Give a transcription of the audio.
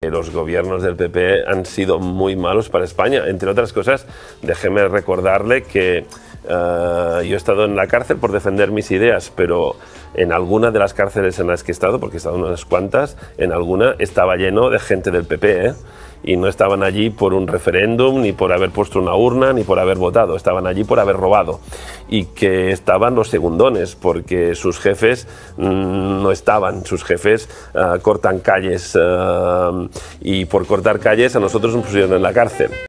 Los gobiernos del PP e han sido muy malos para España. Entre otras cosas, déjeme recordarle que eh, yo he estado en la cárcel por defender mis ideas, pero en alguna de las cárceles en las que he estado, porque he estado en unas cuantas, en alguna estaba lleno de gente del PP y no estaban allí por un referéndum, ni por haber puesto una urna, ni por haber votado, estaban allí por haber robado y que estaban los segundones porque sus jefes mm, no estaban, sus jefes ah, cortan calles ah, y por cortar calles a nosotros nos pusieron en la cárcel.